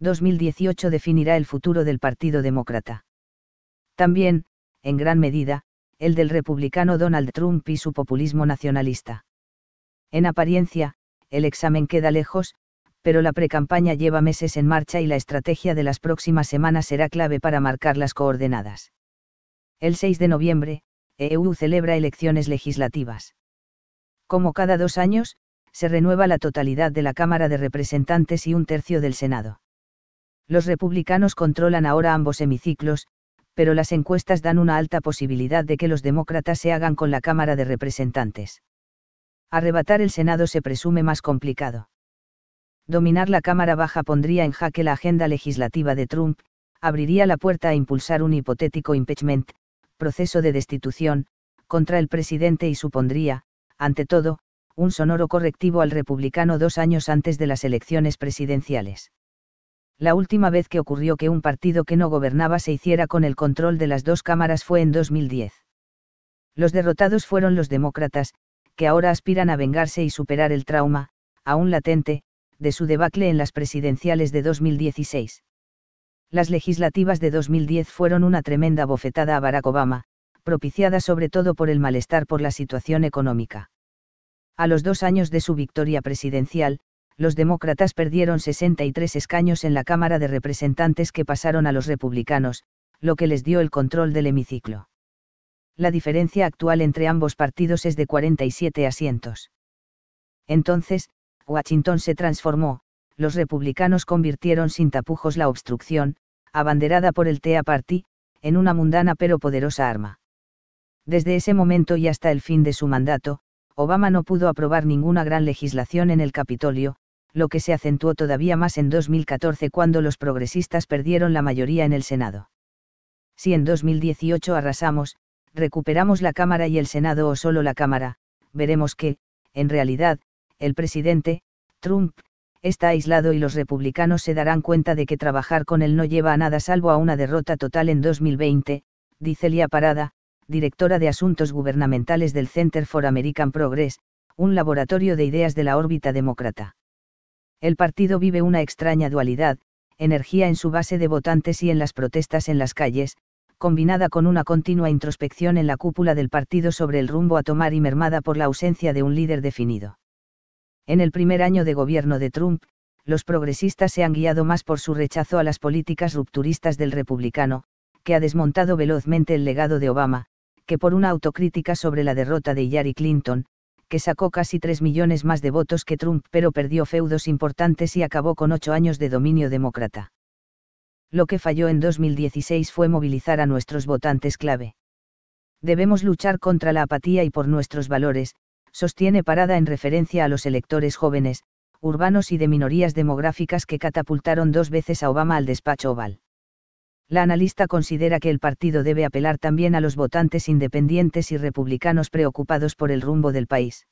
2018 definirá el futuro del Partido Demócrata. También, en gran medida, el del republicano Donald Trump y su populismo nacionalista. En apariencia, el examen queda lejos, pero la precampaña lleva meses en marcha y la estrategia de las próximas semanas será clave para marcar las coordenadas. El 6 de noviembre, EU celebra elecciones legislativas. Como cada dos años, se renueva la totalidad de la Cámara de Representantes y un tercio del Senado. Los republicanos controlan ahora ambos hemiciclos, pero las encuestas dan una alta posibilidad de que los demócratas se hagan con la Cámara de Representantes. Arrebatar el Senado se presume más complicado. Dominar la Cámara Baja pondría en jaque la agenda legislativa de Trump, abriría la puerta a impulsar un hipotético impeachment, proceso de destitución, contra el presidente y supondría, ante todo, un sonoro correctivo al republicano dos años antes de las elecciones presidenciales. La última vez que ocurrió que un partido que no gobernaba se hiciera con el control de las dos cámaras fue en 2010. Los derrotados fueron los demócratas, que ahora aspiran a vengarse y superar el trauma, aún latente, de su debacle en las presidenciales de 2016. Las legislativas de 2010 fueron una tremenda bofetada a Barack Obama, propiciada sobre todo por el malestar por la situación económica. A los dos años de su victoria presidencial, los demócratas perdieron 63 escaños en la Cámara de Representantes que pasaron a los republicanos, lo que les dio el control del hemiciclo. La diferencia actual entre ambos partidos es de 47 asientos. Entonces, Washington se transformó, los republicanos convirtieron sin tapujos la obstrucción, abanderada por el Tea Party, en una mundana pero poderosa arma. Desde ese momento y hasta el fin de su mandato, Obama no pudo aprobar ninguna gran legislación en el Capitolio, lo que se acentuó todavía más en 2014 cuando los progresistas perdieron la mayoría en el Senado. Si en 2018 arrasamos, recuperamos la Cámara y el Senado o solo la Cámara, veremos que, en realidad, el presidente, Trump, está aislado y los republicanos se darán cuenta de que trabajar con él no lleva a nada salvo a una derrota total en 2020, dice Lía Parada, directora de Asuntos Gubernamentales del Center for American Progress, un laboratorio de ideas de la órbita demócrata. El partido vive una extraña dualidad, energía en su base de votantes y en las protestas en las calles, combinada con una continua introspección en la cúpula del partido sobre el rumbo a tomar y mermada por la ausencia de un líder definido. En el primer año de gobierno de Trump, los progresistas se han guiado más por su rechazo a las políticas rupturistas del republicano, que ha desmontado velozmente el legado de Obama, que por una autocrítica sobre la derrota de Hillary Clinton, que sacó casi 3 millones más de votos que Trump, pero perdió feudos importantes y acabó con ocho años de dominio demócrata. Lo que falló en 2016 fue movilizar a nuestros votantes clave. Debemos luchar contra la apatía y por nuestros valores, sostiene Parada en referencia a los electores jóvenes, urbanos y de minorías demográficas que catapultaron dos veces a Obama al despacho oval la analista considera que el partido debe apelar también a los votantes independientes y republicanos preocupados por el rumbo del país.